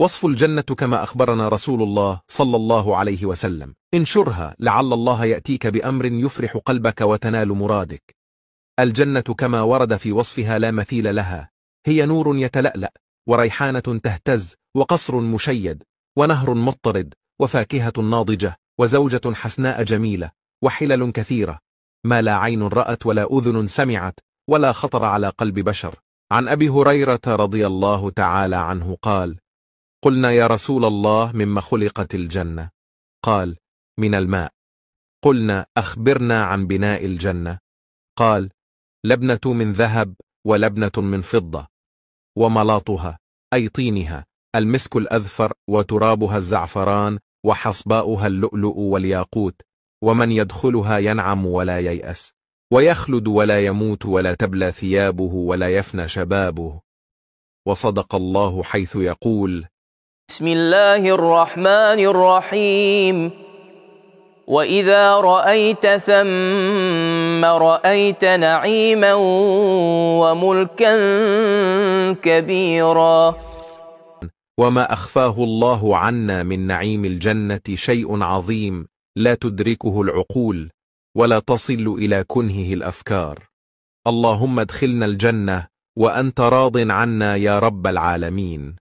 وصف الجنة كما أخبرنا رسول الله صلى الله عليه وسلم انشرها لعل الله يأتيك بأمر يفرح قلبك وتنال مرادك الجنة كما ورد في وصفها لا مثيل لها هي نور يتلألأ وريحانة تهتز وقصر مشيد ونهر مضطرد وفاكهة ناضجة وزوجة حسناء جميلة وحلل كثيرة ما لا عين رأت ولا أذن سمعت ولا خطر على قلب بشر عن أبي هريرة رضي الله تعالى عنه قال قلنا يا رسول الله مما خلقت الجنة قال من الماء قلنا أخبرنا عن بناء الجنة قال لبنة من ذهب ولبنة من فضة وملاطها أي طينها المسك الأذفر وترابها الزعفران وحصباؤها اللؤلؤ والياقوت ومن يدخلها ينعم ولا ييأس ويخلد ولا يموت ولا تبلى ثيابه ولا يفنى شبابه وصدق الله حيث يقول بسم الله الرحمن الرحيم واذا رايت ثم رايت نعيما وملكا كبيرا وما اخفاه الله عنا من نعيم الجنه شيء عظيم لا تدركه العقول ولا تصل الى كنهه الافكار اللهم ادخلنا الجنه وانت راض عنا يا رب العالمين